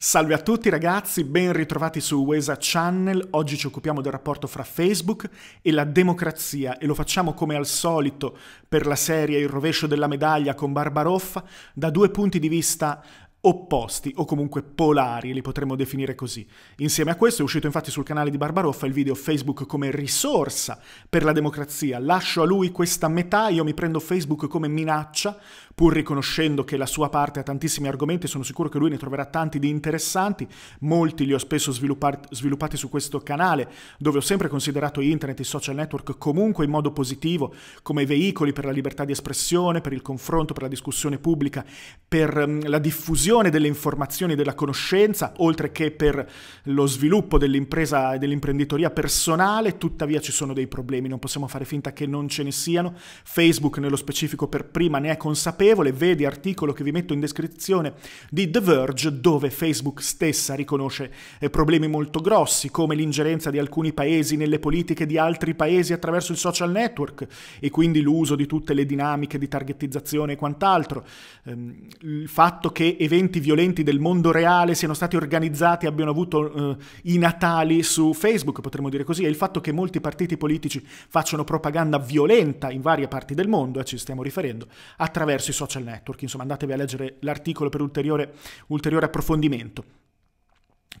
Salve a tutti ragazzi, ben ritrovati su Wesa Channel. Oggi ci occupiamo del rapporto fra Facebook e la democrazia e lo facciamo come al solito per la serie Il rovescio della medaglia con Barbaroffa da due punti di vista opposti o comunque polari, li potremmo definire così. Insieme a questo è uscito infatti sul canale di Barbaroffa il video Facebook come risorsa per la democrazia. Lascio a lui questa metà, io mi prendo Facebook come minaccia, pur riconoscendo che la sua parte ha tantissimi argomenti, sono sicuro che lui ne troverà tanti di interessanti, molti li ho spesso sviluppati su questo canale, dove ho sempre considerato internet e social network comunque in modo positivo, come veicoli per la libertà di espressione, per il confronto, per la discussione pubblica, per la diffusione diffusione delle informazioni e della conoscenza, oltre che per lo sviluppo dell'impresa e dell'imprenditoria personale, tuttavia ci sono dei problemi, non possiamo fare finta che non ce ne siano. Facebook nello specifico per prima ne è consapevole, vedi articolo che vi metto in descrizione di The Verge dove Facebook stessa riconosce eh, problemi molto grossi come l'ingerenza di alcuni paesi nelle politiche di altri paesi attraverso il social network e quindi l'uso di tutte le dinamiche di targetizzazione e quant'altro. Ehm, il fatto che eventualmente eventi violenti del mondo reale siano stati organizzati, abbiano avuto eh, i natali su Facebook, potremmo dire così, e il fatto che molti partiti politici facciano propaganda violenta in varie parti del mondo, eh, ci stiamo riferendo, attraverso i social network. Insomma, andatevi a leggere l'articolo per ulteriore, ulteriore approfondimento.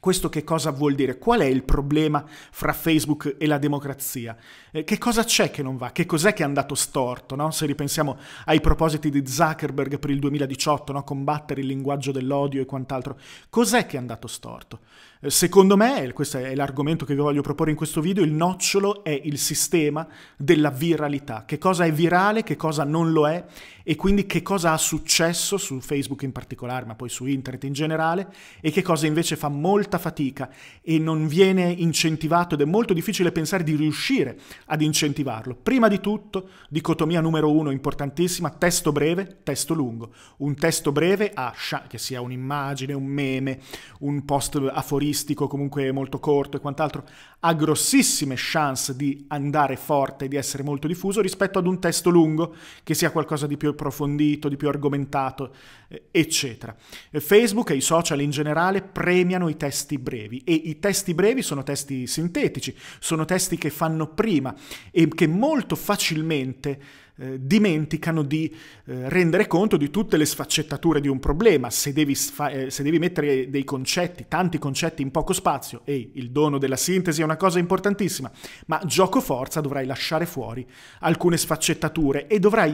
Questo che cosa vuol dire? Qual è il problema fra Facebook e la democrazia? Eh, che cosa c'è che non va? Che cos'è che è andato storto? No? Se ripensiamo ai propositi di Zuckerberg per il 2018, no? combattere il linguaggio dell'odio e quant'altro, cos'è che è andato storto? Eh, secondo me, e questo è l'argomento che vi voglio proporre in questo video, il nocciolo è il sistema della viralità. Che cosa è virale, che cosa non lo è e quindi che cosa ha successo su Facebook in particolare, ma poi su internet in generale e che cosa invece fa molta fatica e non viene incentivato ed è molto difficile pensare di riuscire ad incentivarlo. Prima di tutto, dicotomia numero uno importantissima, testo breve, testo lungo. Un testo breve ha, che sia un'immagine, un meme, un post aforismo, populistico, comunque molto corto e quant'altro, ha grossissime chance di andare forte di essere molto diffuso rispetto ad un testo lungo che sia qualcosa di più approfondito, di più argomentato, eh, eccetera. Eh, Facebook e i social in generale premiano i testi brevi e i testi brevi sono testi sintetici, sono testi che fanno prima e che molto facilmente eh, dimenticano di eh, rendere conto di tutte le sfaccettature di un problema. Se devi, sfa- eh, se devi mettere dei concetti, tanti concetti in poco spazio, e il dono della sintesi è una cosa importantissima, ma gioco forza dovrai lasciare fuori alcune sfaccettature e dovrai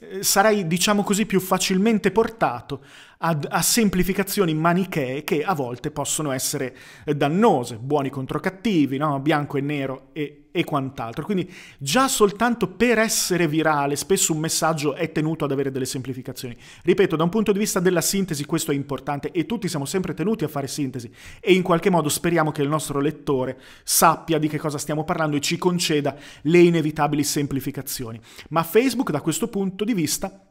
eh, sarai, diciamo così, più facilmente portato a, a semplificazioni manichee che a volte possono essere eh, dannose, buoni contro cattivi, no? bianco e nero e, e quant'altro. Quindi già soltanto per essere virale spesso un messaggio è tenuto ad avere delle semplificazioni. Ripeto, da un punto di vista della sintesi questo è importante e tutti siamo sempre tenuti a fare sintesi e in qualche modo speriamo che il nostro lettore sappia di che cosa stiamo parlando e ci conceda le inevitabili semplificazioni. Ma Facebook da questo punto di vista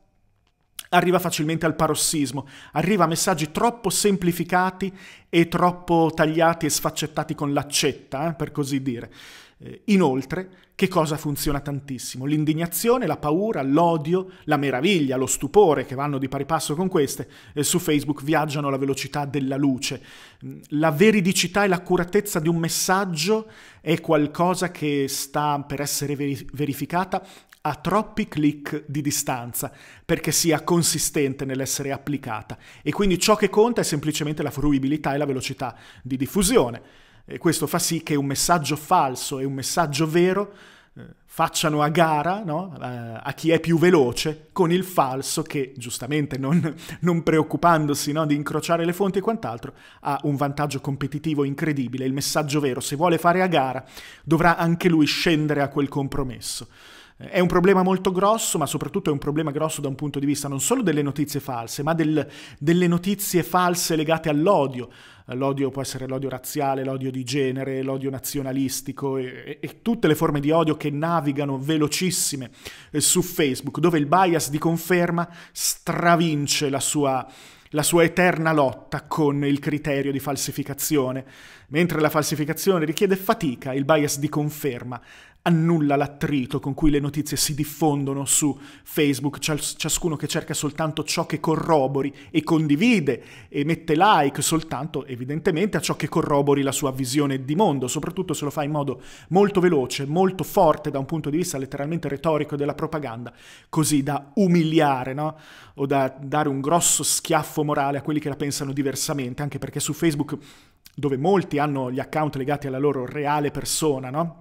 arriva facilmente al parossismo, arriva a messaggi troppo semplificati e troppo tagliati e sfaccettati con l'accetta, eh, per così dire. Eh, inoltre, che cosa funziona tantissimo? L'indignazione, la paura, l'odio, la meraviglia, lo stupore che vanno di pari passo con queste, eh, su Facebook viaggiano alla velocità della luce. Mm, la veridicità e l'accuratezza di un messaggio è qualcosa che sta per essere verificata a troppi click di distanza perché sia consistente nell'essere applicata e quindi ciò che conta è semplicemente la fruibilità e la velocità di diffusione. E questo fa sì che un messaggio falso e un messaggio vero eh, facciano a gara no? eh, a chi è più veloce con il falso che giustamente non, non preoccupandosi no? di incrociare le fonti e quant'altro ha un vantaggio competitivo incredibile. Il messaggio vero se vuole fare a gara dovrà anche lui scendere a quel compromesso. È un problema molto grosso, ma soprattutto è un problema grosso da un punto di vista non solo delle notizie false, ma del, delle notizie false legate all'odio. L'odio può essere l'odio razziale, l'odio di genere, l'odio nazionalistico e, e tutte le forme di odio che navigano velocissime eh, su Facebook, dove il bias di conferma stravince la sua la sua eterna lotta con il criterio di falsificazione. Mentre la falsificazione richiede fatica, il bias di conferma annulla l'attrito con cui le notizie si diffondono su Facebook, ciascuno che cerca soltanto ciò che corrobori e condivide e mette like soltanto evidentemente a ciò che corrobori la sua visione di mondo, soprattutto se lo fa in modo molto veloce, molto forte da un punto di vista letteralmente retorico della propaganda, così da umiliare no? o da dare un grosso schiaffo morale a quelli che la pensano diversamente, anche perché su Facebook dove molti hanno gli account legati alla loro reale persona, no?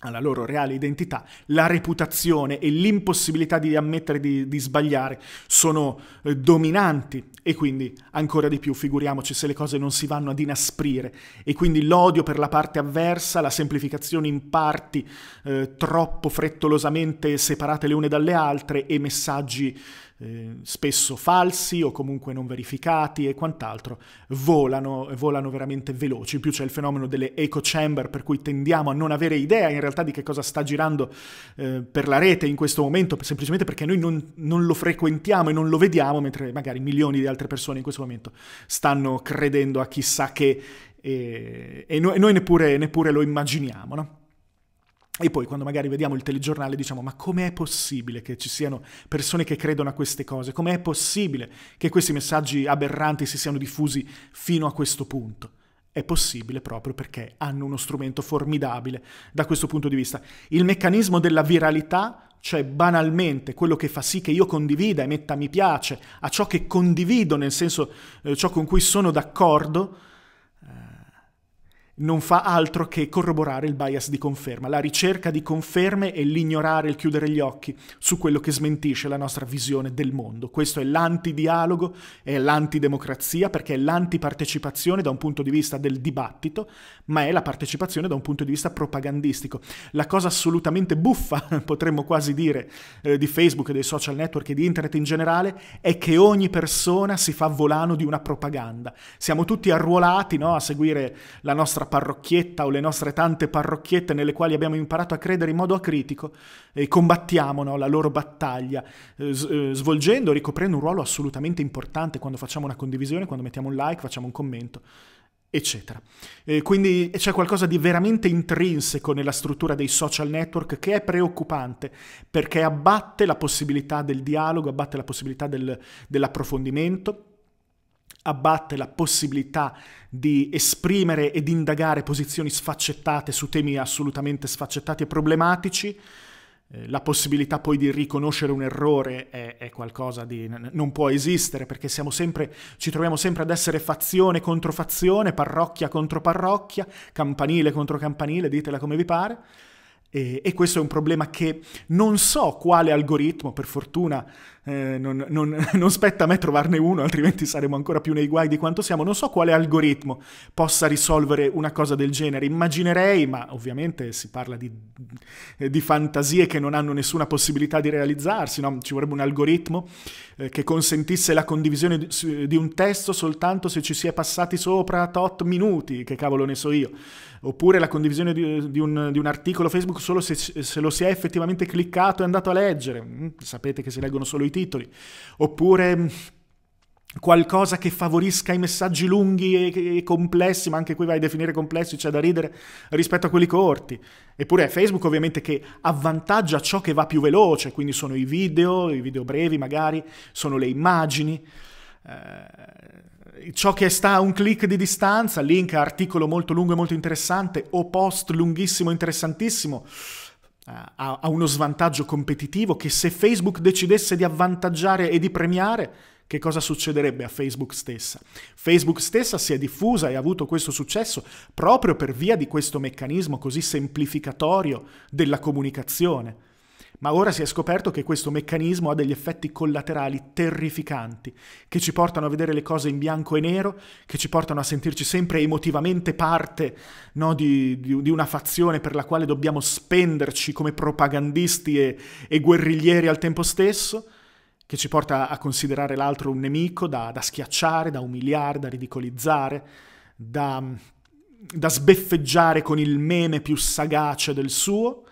alla loro reale identità, la reputazione e l'impossibilità di ammettere di, di sbagliare sono eh, dominanti e quindi ancora di più figuriamoci se le cose non si vanno ad inasprire e quindi l'odio per la parte avversa, la semplificazione in parti eh, troppo frettolosamente separate le une dalle altre e messaggi eh, spesso falsi o comunque non verificati e quant'altro, volano, volano veramente veloci. In più c'è il fenomeno delle echo chamber per cui tendiamo a non avere idea in realtà di che cosa sta girando eh, per la rete in questo momento, semplicemente perché noi non, non lo frequentiamo e non lo vediamo, mentre magari milioni di altre persone in questo momento stanno credendo a chissà che eh, e, e, noi, neppure, neppure lo immaginiamo. No? E poi quando magari vediamo il telegiornale diciamo ma com'è possibile che ci siano persone che credono a queste cose? Com'è possibile che questi messaggi aberranti si siano diffusi fino a questo punto? È possibile proprio perché hanno uno strumento formidabile da questo punto di vista. Il meccanismo della viralità, cioè banalmente quello che fa sì che io condivida e metta mi piace a ciò che condivido, nel senso eh, ciò con cui sono d'accordo, non fa altro che corroborare il bias di conferma, la ricerca di conferme e l'ignorare, il chiudere gli occhi su quello che smentisce la nostra visione del mondo. Questo è l'antidialogo, è l'antidemocrazia perché è l'antipartecipazione da un punto di vista del dibattito, ma è la partecipazione da un punto di vista propagandistico. La cosa assolutamente buffa, potremmo quasi dire, eh, di Facebook e dei social network e di internet in generale, è che ogni persona si fa volano di una propaganda. Siamo tutti arruolati no, a seguire la nostra parrocchietta o le nostre tante parrocchiette nelle quali abbiamo imparato a credere in modo acritico e combattiamo no, la loro battaglia, eh, eh svolgendo, ricoprendo un ruolo assolutamente importante quando facciamo una condivisione, quando mettiamo un like, facciamo un commento eccetera. Eh, quindi c'è qualcosa di veramente intrinseco nella struttura dei social network che è preoccupante perché abbatte la possibilità del dialogo, abbatte la possibilità del, dell'approfondimento abbatte la possibilità di esprimere ed indagare posizioni sfaccettate su temi assolutamente sfaccettati e problematici. Eh, la possibilità poi di riconoscere un errore è, è qualcosa di... non può esistere perché sempre, ci troviamo sempre ad essere fazione contro fazione, parrocchia contro parrocchia, campanile contro campanile, ditela come vi pare. E, e questo è un problema che non so quale algoritmo, per fortuna eh, non, non, non, spetta a me trovarne uno, altrimenti saremo ancora più nei guai di quanto siamo. Non so quale algoritmo possa risolvere una cosa del genere. Immaginerei, ma ovviamente si parla di, eh, di fantasie che non hanno nessuna possibilità di realizzarsi, no? ci vorrebbe un algoritmo eh, che consentisse la condivisione di, un testo soltanto se ci si è passati sopra tot minuti, che cavolo ne so io oppure la condivisione di, di, un, di, un, articolo Facebook solo se, se, lo si è effettivamente cliccato e andato a leggere. Mm, sapete che si leggono solo i titoli, oppure mm, qualcosa che favorisca i messaggi lunghi e, e complessi, ma anche qui vai a definire complessi, c'è da ridere rispetto a quelli corti. Eppure è Facebook ovviamente che avvantaggia ciò che va più veloce, quindi sono i video, i video brevi magari, sono le immagini. Eh, ciò che sta a un clic di distanza, link a articolo molto lungo e molto interessante o post lunghissimo e interessantissimo. Eh, ha, uno svantaggio competitivo che se Facebook decidesse di avvantaggiare e di premiare, che cosa succederebbe a Facebook stessa? Facebook stessa si è diffusa e ha avuto questo successo proprio per via di questo meccanismo così semplificatorio della comunicazione. Ma ora si è scoperto che questo meccanismo ha degli effetti collaterali terrificanti, che ci portano a vedere le cose in bianco e nero, che ci portano a sentirci sempre emotivamente parte no, di, di, di, una fazione per la quale dobbiamo spenderci come propagandisti e, e guerriglieri al tempo stesso che ci porta a considerare l'altro un nemico da, da, schiacciare, da umiliare, da ridicolizzare, da, da, sbeffeggiare con il meme più sagace del suo.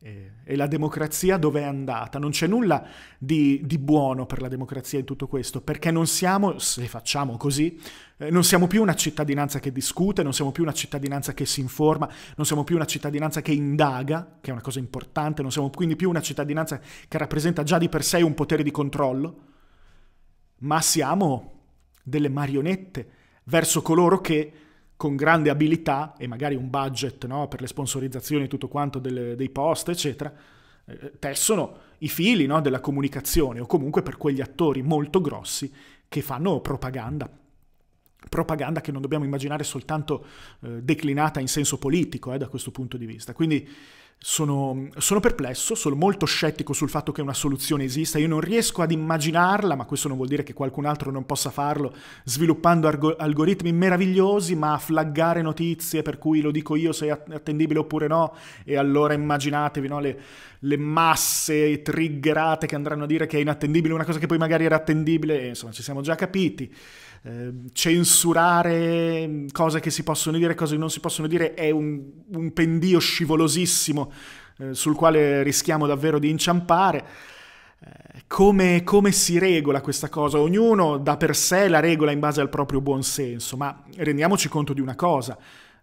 E e la democrazia dove è andata. Non c'è nulla di, di, buono per la democrazia in tutto questo, perché non siamo, se facciamo così, eh, non siamo più una cittadinanza che discute, non siamo più una cittadinanza che si informa, non siamo più una cittadinanza che indaga, che è una cosa importante, non siamo quindi più una cittadinanza che rappresenta già di per sé un potere di controllo, ma siamo delle marionette verso coloro che con grande abilità e magari un budget no, per le sponsorizzazioni e tutto quanto delle, dei post, eccetera, eh, tessono i fili no, della comunicazione o comunque per quegli attori molto grossi che fanno propaganda. Propaganda che non dobbiamo immaginare soltanto eh, declinata in senso politico eh, da questo punto di vista. Quindi sono, sono, perplesso, sono molto scettico sul fatto che una soluzione esista, io non riesco ad immaginarla, ma questo non vuol dire che qualcun altro non possa farlo, sviluppando alg- algoritmi meravigliosi, ma flaggare notizie per cui lo dico io se è attendibile oppure no, e allora immaginatevi no, le, le, masse triggerate che andranno a dire che è inattendibile una cosa che poi magari era attendibile, insomma ci siamo già capiti. Ehm, censurare mm, cose che si possono dire, e cose che non si possono dire, è un, un pendio scivolosissimo eh, sul quale rischiamo davvero di inciampare. Eh, come, come, si regola questa cosa? Ognuno da per sé la regola in base al proprio buon senso, ma rendiamoci conto di una cosa.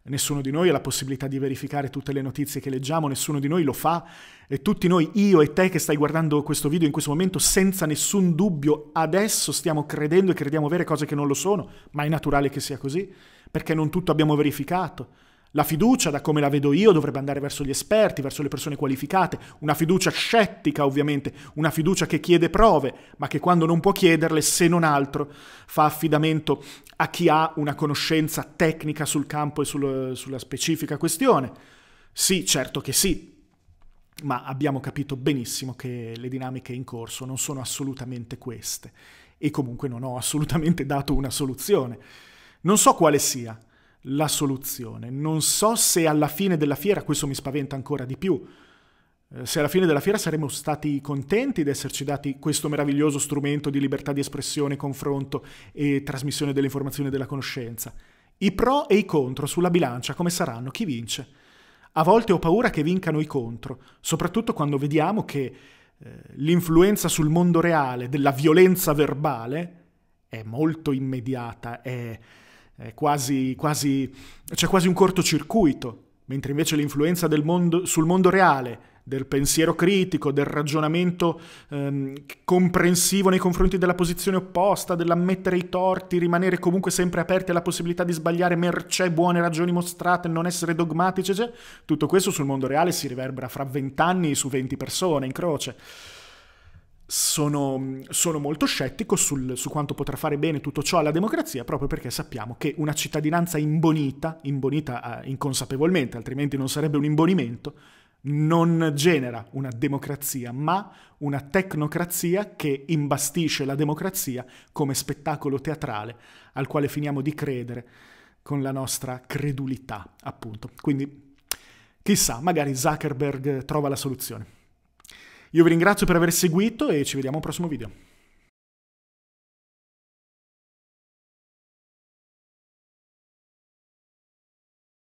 Nessuno di noi ha la possibilità di verificare tutte le notizie che leggiamo, nessuno di noi lo fa e tutti noi, io e te che stai guardando questo video in questo momento, senza nessun dubbio, adesso stiamo credendo e crediamo vere cose che non lo sono, ma è naturale che sia così, perché non tutto abbiamo verificato. La fiducia, da come la vedo io, dovrebbe andare verso gli esperti, verso le persone qualificate, una fiducia scettica ovviamente, una fiducia che chiede prove, ma che quando non può chiederle, se non altro, fa affidamento a chi ha una conoscenza tecnica sul campo e sul, sulla specifica questione. Sì, certo che sì, ma abbiamo capito benissimo che le dinamiche in corso non sono assolutamente queste e comunque non ho assolutamente dato una soluzione. Non so quale sia, la soluzione. Non so se alla fine della fiera, questo mi spaventa ancora di più, eh, se alla fine della fiera saremmo stati contenti di esserci dati questo meraviglioso strumento di libertà di espressione, confronto e trasmissione delle informazioni e della conoscenza. I pro e i contro sulla bilancia come saranno? Chi vince? A volte ho paura che vincano i contro, soprattutto quando vediamo che eh, l'influenza sul mondo reale della violenza verbale è molto immediata, è quasi, quasi, c'è quasi un cortocircuito, mentre invece l'influenza mondo, sul mondo reale, del pensiero critico, del ragionamento ehm, comprensivo nei confronti della posizione opposta, dell'ammettere i torti, rimanere comunque sempre aperti alla possibilità di sbagliare mercè buone ragioni mostrate, non essere dogmatici, cioè, tutto questo sul mondo reale si riverbera fra vent'anni su venti persone in croce sono, sono, molto scettico sul, su quanto potrà fare bene tutto ciò alla democrazia, proprio perché sappiamo che una cittadinanza imbonita, imbonita eh, inconsapevolmente, altrimenti non sarebbe un imbonimento, non genera una democrazia, ma una tecnocrazia che imbastisce la democrazia come spettacolo teatrale al quale finiamo di credere con la nostra credulità, appunto. Quindi, chissà, magari Zuckerberg trova la soluzione. Io vi ringrazio per aver seguito e ci vediamo al prossimo video.